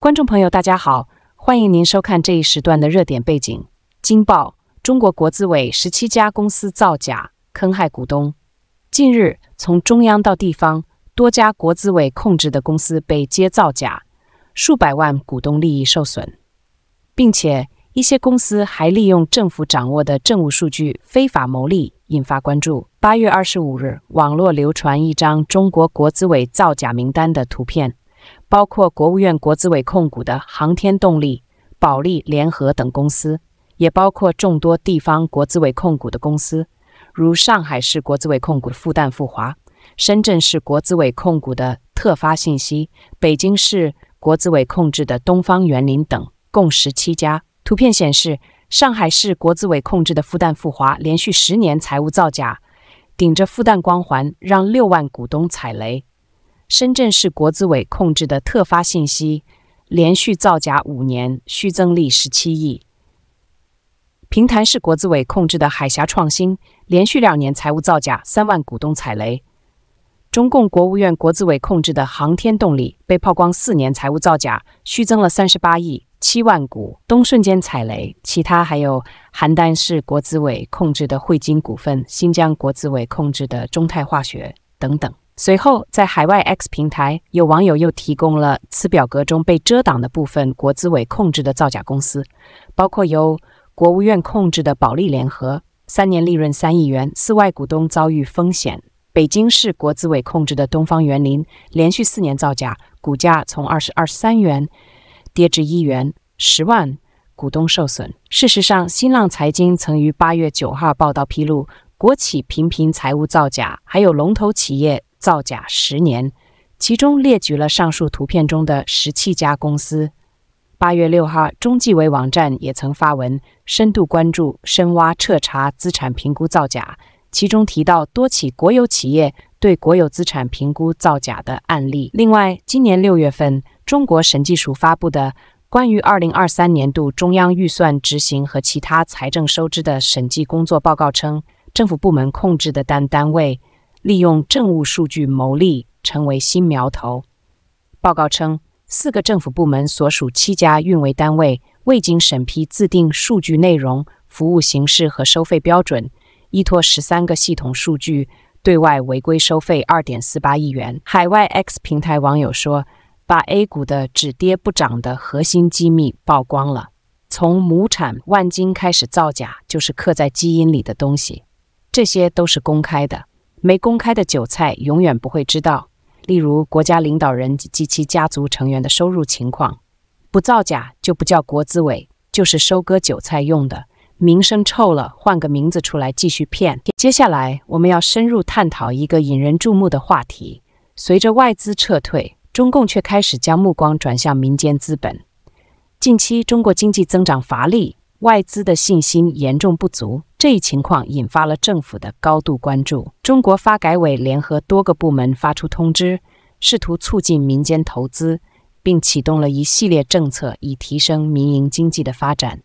观众朋友，大家好，欢迎您收看这一时段的热点背景。惊报：中国国资委十七家公司造假，坑害股东。近日，从中央到地方，多家国资委控制的公司被揭造假，数百万股东利益受损，并且一些公司还利用政府掌握的政务数据非法牟利，引发关注。八月二十五日，网络流传一张中国国资委造假名单的图片。包括国务院国资委控股的航天动力、保利联合等公司，也包括众多地方国资委控股的公司，如上海市国资委控股的复旦复华、深圳市国资委控股的特发信息、北京市国资委控制的东方园林等，共十七家。图片显示，上海市国资委控制的复旦复华连续十年财务造假，顶着复旦光环，让六万股东踩雷。深圳市国资委控制的特发信息连续造假五年，虚增利十七亿。平潭市国资委控制的海峡创新连续两年财务造假，三万股东踩雷。中共国务院国资委控制的航天动力被曝光四年财务造假，虚增了三十八亿，七万股东瞬间踩雷。其他还有邯郸市国资委控制的汇金股份、新疆国资委控制的中泰化学等等。随后，在海外 X 平台，有网友又提供了此表格中被遮挡的部分。国资委控制的造假公司，包括由国务院控制的保利联合，三年利润三亿元，四外股东遭遇风险。北京市国资委控制的东方园林，连续四年造假，股价从二十二三元跌至一元，十万股东受损。事实上，新浪财经曾于八月九号报道披露，国企频频财务造假，还有龙头企业。造假十年，其中列举了上述图片中的十七家公司。八月六号，中纪委网站也曾发文，深度关注、深挖、彻查资产评估造假，其中提到多起国有企业对国有资产评估造假的案例。另外，今年六月份，中国审计署发布的关于二零二三年度中央预算执行和其他财政收支的审计工作报告称，政府部门控制的单单位。利用政务数据牟利成为新苗头。报告称，四个政府部门所属七家运维单位未经审批自定数据内容、服务形式和收费标准，依托十三个系统数据对外违规收费二点四八亿元。海外 X 平台网友说：“把 A 股的止跌不涨的核心机密曝光了，从亩产万金开始造假就是刻在基因里的东西，这些都是公开的。”没公开的韭菜永远不会知道，例如国家领导人及其家族成员的收入情况。不造假就不叫国资委，就是收割韭菜用的。名声臭了，换个名字出来继续骗。接下来我们要深入探讨一个引人注目的话题：随着外资撤退，中共却开始将目光转向民间资本。近期中国经济增长乏力，外资的信心严重不足。这一情况引发了政府的高度关注。中国发改委联合多个部门发出通知，试图促进民间投资，并启动了一系列政策以提升民营经济的发展。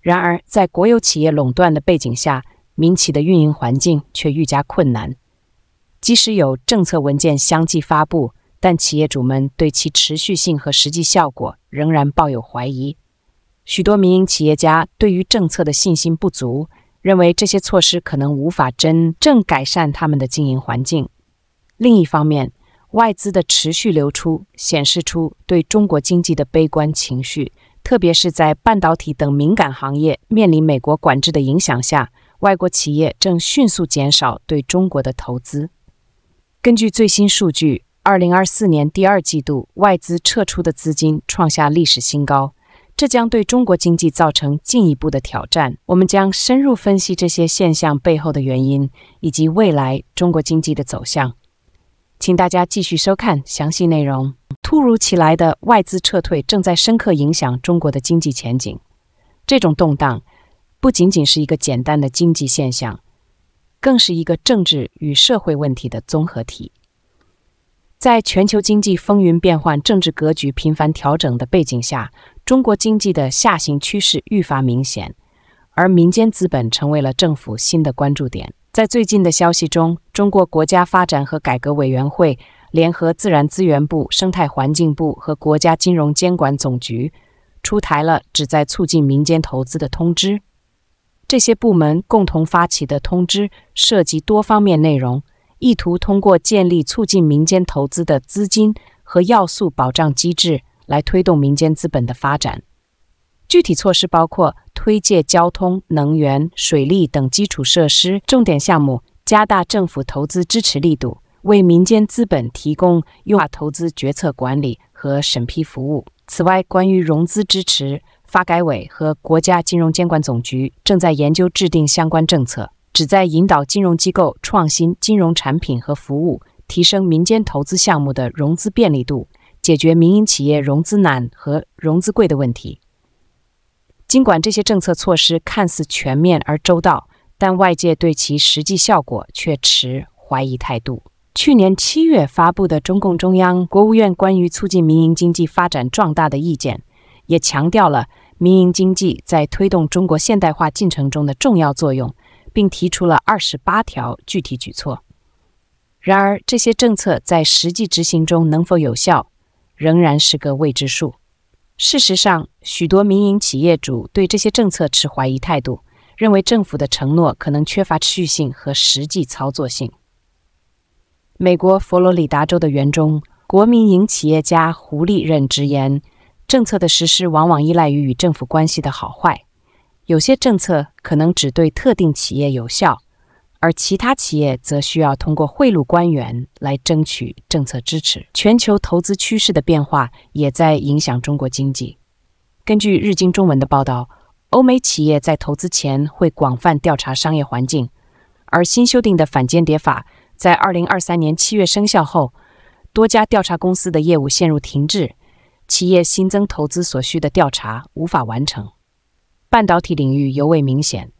然而，在国有企业垄断的背景下，民企的运营环境却愈加困难。即使有政策文件相继发布，但企业主们对其持续性和实际效果仍然抱有怀疑。许多民营企业家对于政策的信心不足。认为这些措施可能无法真正改善他们的经营环境。另一方面，外资的持续流出显示出对中国经济的悲观情绪，特别是在半导体等敏感行业面临美国管制的影响下，外国企业正迅速减少对中国的投资。根据最新数据，二零二四年第二季度外资撤出的资金创下历史新高。这将对中国经济造成进一步的挑战。我们将深入分析这些现象背后的原因，以及未来中国经济的走向。请大家继续收看详细内容。突如其来的外资撤退正在深刻影响中国的经济前景。这种动荡不仅仅是一个简单的经济现象，更是一个政治与社会问题的综合体。在全球经济风云变幻、政治格局频繁调整的背景下。中国经济的下行趋势愈发明显，而民间资本成为了政府新的关注点。在最近的消息中，中国国家发展和改革委员会联合自然资源部、生态环境部和国家金融监管总局出台了旨在促进民间投资的通知。这些部门共同发起的通知涉及多方面内容，意图通过建立促进民间投资的资金和要素保障机制。来推动民间资本的发展，具体措施包括推介交通、能源、水利等基础设施重点项目，加大政府投资支持力度，为民间资本提供优化投资决策管理和审批服务。此外，关于融资支持，发改委和国家金融监管总局正在研究制定相关政策，旨在引导金融机构创新金融产品和服务，提升民间投资项目的融资便利度。解决民营企业融资难和融资贵的问题。尽管这些政策措施看似全面而周到，但外界对其实际效果却持怀疑态度。去年七月发布的中共中央、国务院关于促进民营经济发展壮大的意见，也强调了民营经济在推动中国现代化进程中的重要作用，并提出了二十八条具体举措。然而，这些政策在实际执行中能否有效？仍然是个未知数。事实上，许多民营企业主对这些政策持怀疑态度，认为政府的承诺可能缺乏持续性和实际操作性。美国佛罗里达州的园中国民营企业家胡立任直言，政策的实施往往依赖于与政府关系的好坏，有些政策可能只对特定企业有效。而其他企业则需要通过贿赂官员来争取政策支持。全球投资趋势的变化也在影响中国经济。根据日经中文的报道，欧美企业在投资前会广泛调查商业环境，而新修订的反间谍法在二零二三年七月生效后，多家调查公司的业务陷入停滞，企业新增投资所需的调查无法完成。半导体领域尤为明显。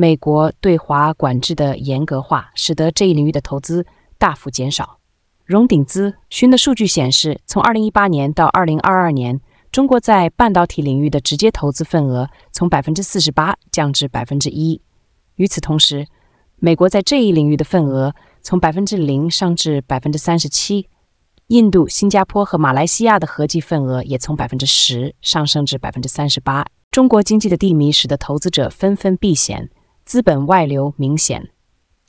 美国对华管制的严格化，使得这一领域的投资大幅减少。融鼎咨询的数据显示，从2018年到2022年，中国在半导体领域的直接投资份额从48%降至1%。与此同时，美国在这一领域的份额从0%上之至37%。印度、新加坡和马来西亚的合计份额也从10%上升至38%。中国经济的地迷，使得投资者纷纷避险。资本外流明显。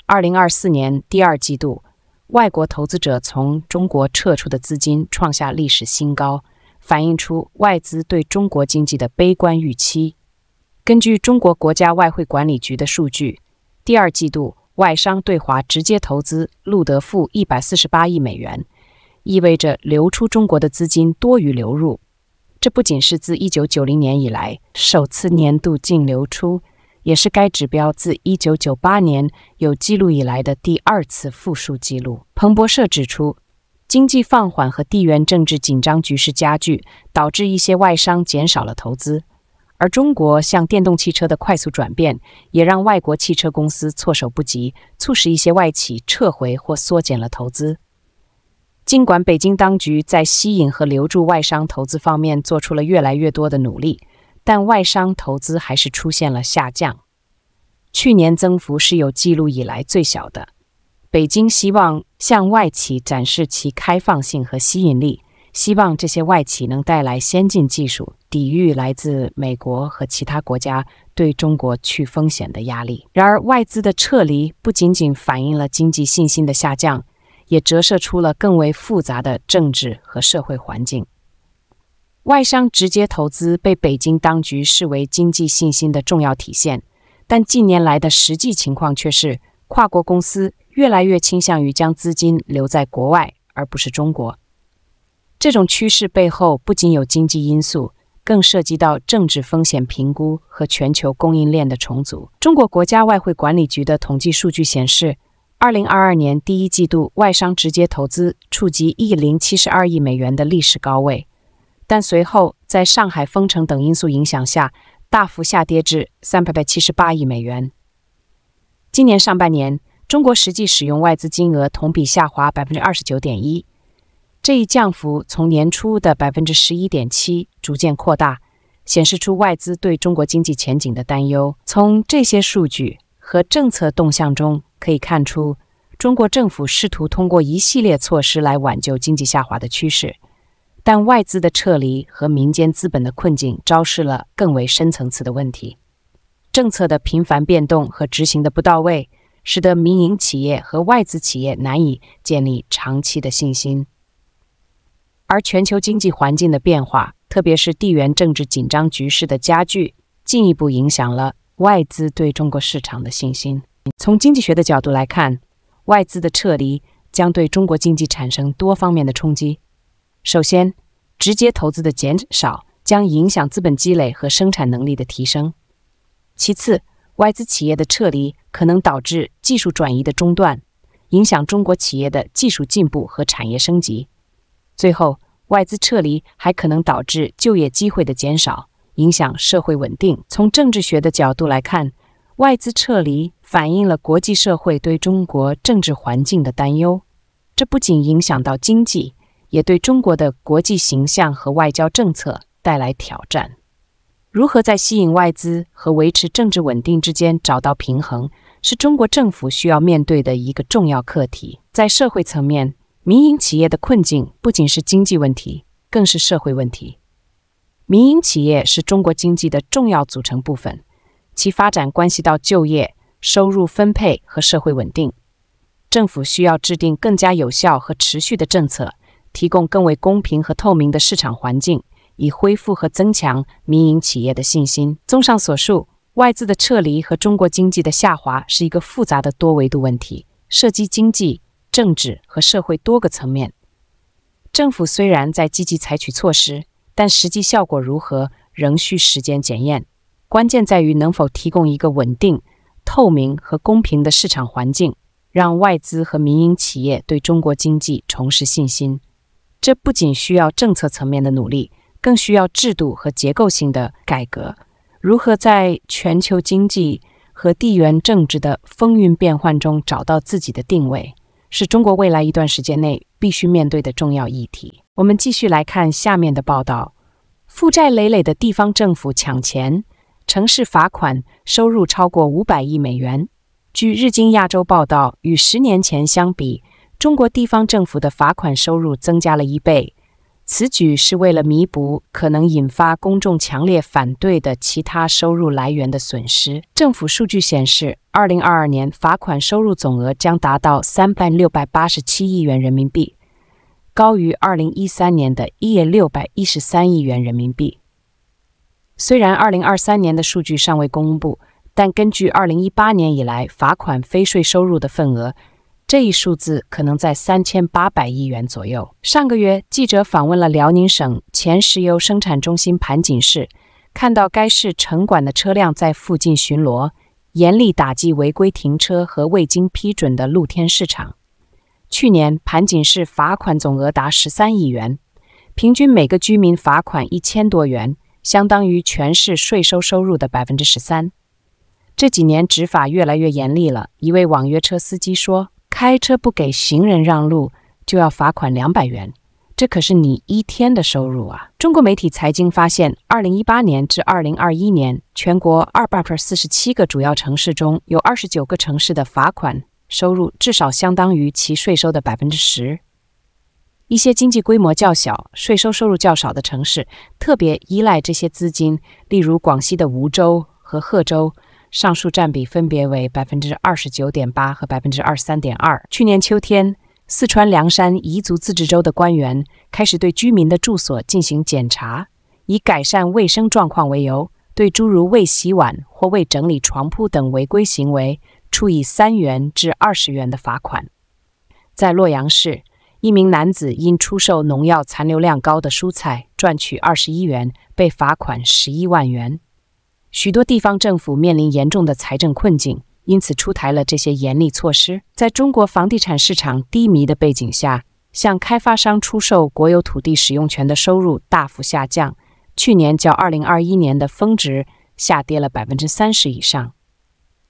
二零二四年第二季度，外国投资者从中国撤出的资金创下历史新高，反映出外资对中国经济的悲观预期。根据中国国家外汇管理局的数据，第二季度外商对华直接投资录得负一百四十八亿美元，意味着流出中国的资金多于流入。这不仅是自一九九零年以来首次年度净流出。也是该指标自1998年有记录以来的第二次负数记录。彭博社指出，经济放缓和地缘政治紧张局势加剧，导致一些外商减少了投资；而中国向电动汽车的快速转变，也让外国汽车公司措手不及，促使一些外企撤回或缩减了投资。尽管北京当局在吸引和留住外商投资方面做出了越来越多的努力。但外商投资还是出现了下降，去年增幅是有记录以来最小的。北京希望向外企展示其开放性和吸引力，希望这些外企能带来先进技术，抵御来自美国和其他国家对中国去风险的压力。然而，外资的撤离不仅仅反映了经济信心的下降，也折射出了更为复杂的政治和社会环境。外商直接投资被北京当局视为经济信心的重要体现，但近年来的实际情况却是，跨国公司越来越倾向于将资金留在国外而不是中国。这种趋势背后不仅有经济因素，更涉及到政治风险评估和全球供应链的重组。中国国家外汇管理局的统计数据显示，二零二二年第一季度外商直接投资触及一零七十二亿美元的历史高位。但随后，在上海封城等因素影响下，大幅下跌至三百七十八亿美元。今年上半年，中国实际使用外资金额同比下滑百分之二十九点一，这一降幅从年初的百分之十一点七逐渐扩大，显示出外资对中国经济前景的担忧。从这些数据和政策动向中可以看出，中国政府试图通过一系列措施来挽救经济下滑的趋势。但外资的撤离和民间资本的困境昭示了更为深层次的问题。政策的频繁变动和执行的不到位，使得民营企业和外资企业难以建立长期的信心。而全球经济环境的变化，特别是地缘政治紧张局势的加剧，进一步影响了外资对中国市场的信心。从经济学的角度来看，外资的撤离将对中国经济产生多方面的冲击。首先，直接投资的减少将影响资本积累和生产能力的提升。其次，外资企业的撤离可能导致技术转移的中断，影响中国企业的技术进步和产业升级。最后，外资撤离还可能导致就业机会的减少，影响社会稳定。从政治学的角度来看，外资撤离反映了国际社会对中国政治环境的担忧，这不仅影响到经济。也对中国的国际形象和外交政策带来挑战。如何在吸引外资和维持政治稳定之间找到平衡，是中国政府需要面对的一个重要课题。在社会层面，民营企业的困境不仅是经济问题，更是社会问题。民营企业是中国经济的重要组成部分，其发展关系到就业、收入分配和社会稳定。政府需要制定更加有效和持续的政策。提供更为公平和透明的市场环境，以恢复和增强民营企业的信心。综上所述，外资的撤离和中国经济的下滑是一个复杂的多维度问题，涉及经济、政治和社会多个层面。政府虽然在积极采取措施，但实际效果如何仍需时间检验。关键在于能否提供一个稳定、透明和公平的市场环境，让外资和民营企业对中国经济重拾信心。这不仅需要政策层面的努力，更需要制度和结构性的改革。如何在全球经济和地缘政治的风云变幻中找到自己的定位，是中国未来一段时间内必须面对的重要议题。我们继续来看下面的报道：负债累累的地方政府抢钱，城市罚款收入超过五百亿美元。据日经亚洲报道，与十年前相比。中国地方政府的罚款收入增加了一倍，此举是为了弥补可能引发公众强烈反对的其他收入来源的损失。政府数据显示，二零二二年罚款收入总额将达到三万六百八十七亿元人民币，高于二零一三年的一六百一十三亿元人民币。虽然二零二三年的数据尚未公布，但根据二零一八年以来罚款非税收入的份额。这一数字可能在三千八百亿元左右。上个月，记者访问了辽宁省前石油生产中心盘锦市，看到该市城管的车辆在附近巡逻，严厉打击违规停车和未经批准的露天市场。去年，盘锦市罚款总额达十三亿元，平均每个居民罚款一千多元，相当于全市税收收入的百分之十三。这几年执法越来越严厉了，一位网约车司机说。开车不给行人让路就要罚款两百元，这可是你一天的收入啊！中国媒体财经发现，二零一八年至二零二一年，全国二百四十七个主要城市中，有二十九个城市的罚款收入至少相当于其税收的百分之十。一些经济规模较小、税收收入较少的城市，特别依赖这些资金，例如广西的梧州和贺州。上述占比分别为百分之二十九点八和百分之二十三点二。去年秋天，四川凉山彝族自治州的官员开始对居民的住所进行检查，以改善卫生状况为由，对诸如未洗碗或未整理床铺等违规行为处以三元至二十元的罚款。在洛阳市，一名男子因出售农药残留量高的蔬菜赚取二十一元，被罚款十一万元。许多地方政府面临严重的财政困境，因此出台了这些严厉措施。在中国房地产市场低迷的背景下，向开发商出售国有土地使用权的收入大幅下降，去年较2021年的峰值下跌了百分之三十以上。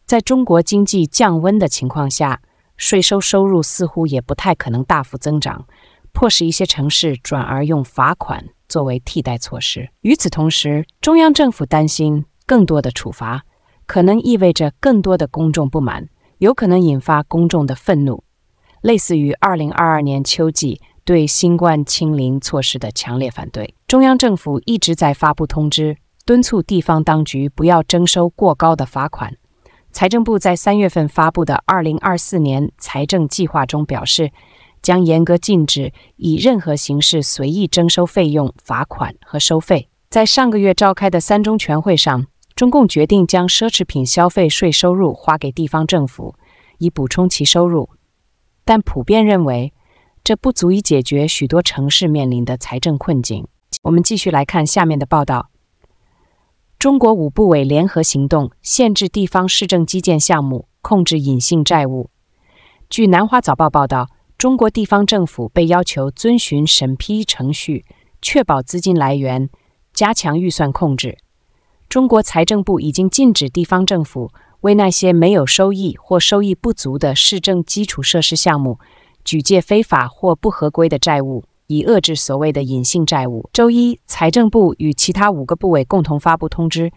在中国经济降温的情况下，税收收入似乎也不太可能大幅增长，迫使一些城市转而用罚款作为替代措施。与此同时，中央政府担心。更多的处罚可能意味着更多的公众不满，有可能引发公众的愤怒，类似于2022年秋季对新冠清零措施的强烈反对。中央政府一直在发布通知，敦促地方当局不要征收过高的罚款。财政部在三月份发布的2024年财政计划中表示，将严格禁止以任何形式随意征收费用、罚款和收费。在上个月召开的三中全会上，中共决定将奢侈品消费税收入花给地方政府，以补充其收入，但普遍认为这不足以解决许多城市面临的财政困境。我们继续来看下面的报道：中国五部委联合行动，限制地方市政基建项目，控制隐性债务。据《南华早报》报道，中国地方政府被要求遵循审批程序，确保资金来源，加强预算控制。中国财政部已经禁止地方政府为那些没有收益或收益不足的市政基础设施项目举借非法或不合规的债务，以遏制所谓的隐性债务。周一，财政部与其他五个部委共同发布通知，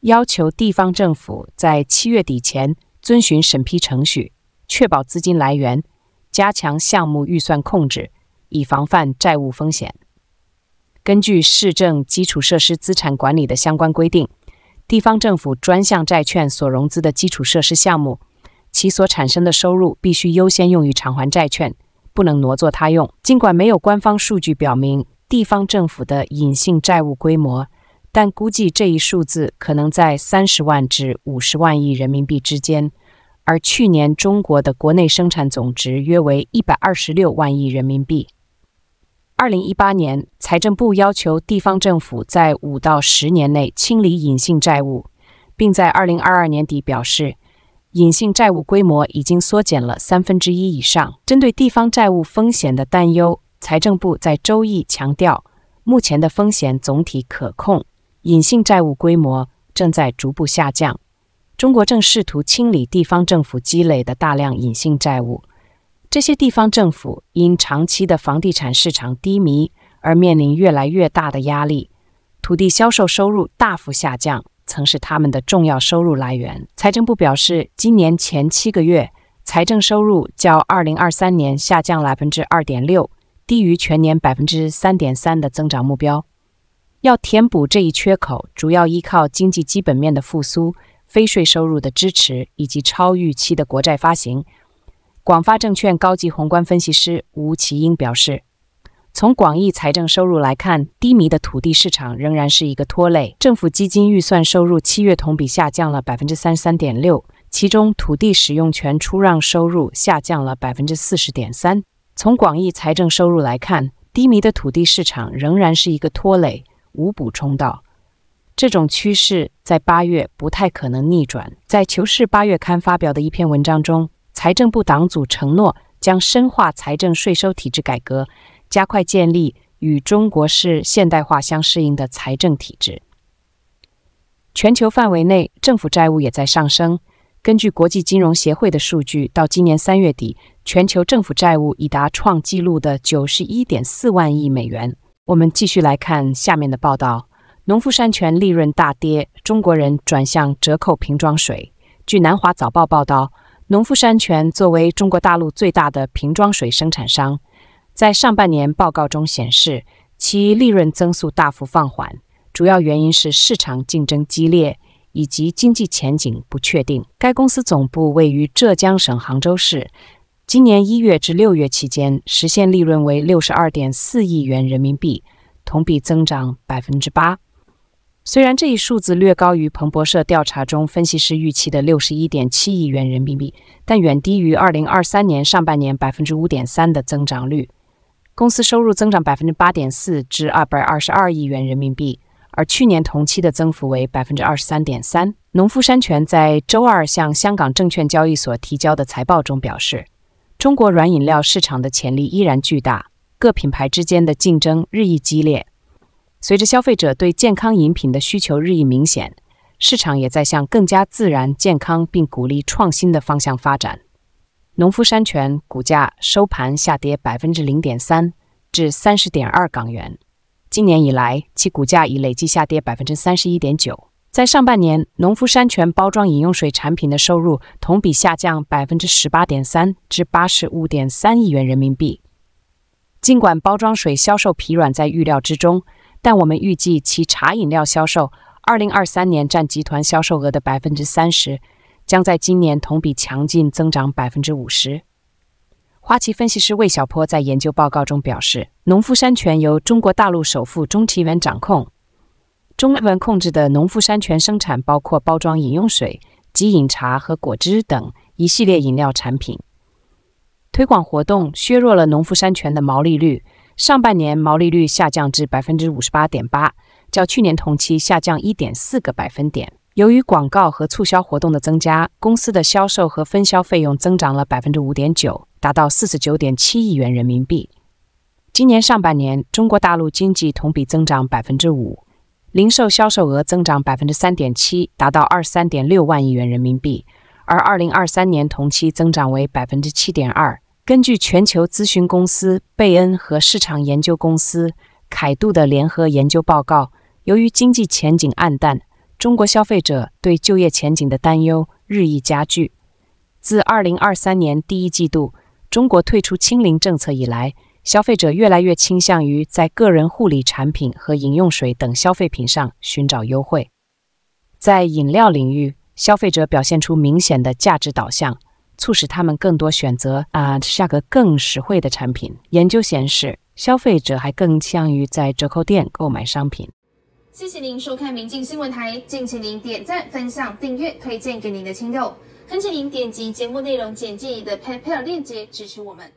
要求地方政府在七月底前遵循审批程序，确保资金来源，加强项目预算控制，以防范债务风险。根据市政基础设施资产管理的相关规定，地方政府专项债券所融资的基础设施项目，其所产生的收入必须优先用于偿还债券，不能挪作他用。尽管没有官方数据表明地方政府的隐性债务规模，但估计这一数字可能在三十万至五十万亿人民币之间。而去年中国的国内生产总值约为一百二十六万亿人民币。二零一八年，财政部要求地方政府在五到十年内清理隐性债务，并在二零二二年底表示，隐性债务规模已经缩减了三分之一以上。针对地方债务风险的担忧，财政部在周易强调，目前的风险总体可控，隐性债务规模正在逐步下降。中国正试图清理地方政府积累的大量隐性债务。这些地方政府因长期的房地产市场低迷而面临越来越大的压力，土地销售收入大幅下降，曾是他们的重要收入来源。财政部表示，今年前七个月财政收入较2023年下降二2.6%，低于全年3.3%的增长目标。要填补这一缺口，主要依靠经济基本面的复苏、非税收入的支持以及超预期的国债发行。广发证券高级宏观分析师吴奇英表示，从广义财政收入来看，低迷的土地市场仍然是一个拖累。政府基金预算收入七月同比下降了百分之三十三点六，其中土地使用权出让收入下降了百分之四十点三。从广义财政收入来看，低迷的土地市场仍然是一个拖累。吴补充道，这种趋势在八月不太可能逆转。在《求是》八月刊发表的一篇文章中。财政部党组承诺将深化财政税收体制改革，加快建立与中国式现代化相适应的财政体制。全球范围内，政府债务也在上升。根据国际金融协会的数据，到今年三月底，全球政府债务已达创纪录的九十一点四万亿美元。我们继续来看下面的报道：农夫山泉利润大跌，中国人转向折扣瓶装水。据《南华早报》报道。农夫山泉作为中国大陆最大的瓶装水生产商，在上半年报告中显示，其利润增速大幅放缓，主要原因是市场竞争激烈以及经济前景不确定。该公司总部位于浙江省杭州市。今年一月至六月期间，实现利润为六十二点四亿元人民币，同比增长百分之八。虽然这一数字略高于彭博社调查中分析师预期的六十一点七亿元人民币，但远低于二零二三年上半年百分之五点三的增长率。公司收入增长百分之八点四，至二百二十二亿元人民币，而去年同期的增幅为百分之二十三点三。农夫山泉在周二向香港证券交易所提交的财报中表示，中国软饮料市场的潜力依然巨大，各品牌之间的竞争日益激烈。随着消费者对健康饮品的需求日益明显，市场也在向更加自然、健康并鼓励创新的方向发展。农夫山泉股价收盘下跌百分之零点三，至三十点二港元。今年以来，其股价已累计下跌百分之三十一点九。在上半年，农夫山泉包装饮用水产品的收入同比下降百分之十八点三，至八十五点三亿元人民币。尽管包装水销售疲软在预料之中。但我们预计其茶饮料销售，2023年占集团销售额的30%，将在今年同比强劲增长50%。花旗分析师魏小坡在研究报告中表示，农夫山泉由中国大陆首富钟源掌控中文控制的农夫山泉生产包括包装饮用水及饮茶和果汁等一系列饮料产品。推广活动削弱了农夫山泉的毛利率。上半年毛利率下降至百分之五十八点八，较去年同期下降一点四个百分点。由于广告和促销活动的增加，公司的销售和分销费用增长了百分之五点九，达到四十九点七亿元人民币。今年上半年，中国大陆经济同比增长百分之五，零售销售额增长百分之三点七，达到二十三点六万亿元人民币，而二零二三年同期增长为百分之七点二。根据全球咨询公司贝恩和市场研究公司凯度的联合研究报告，由于经济前景黯淡，中国消费者对就业前景的担忧日益加剧。自2023年第一季度中国退出“清零”政策以来，消费者越来越倾向于在个人护理产品和饮用水等消费品上寻找优惠。在饮料领域，消费者表现出明显的价值导向。促使他们更多选择啊价格更实惠的产品。研究显示，消费者还更倾向于在折扣店购买商品。谢谢您收看明镜新闻台，敬请您点赞、分享、订阅、推荐给您的亲友，恳请您点击节目内容简介里的 PayPal 链接支持我们。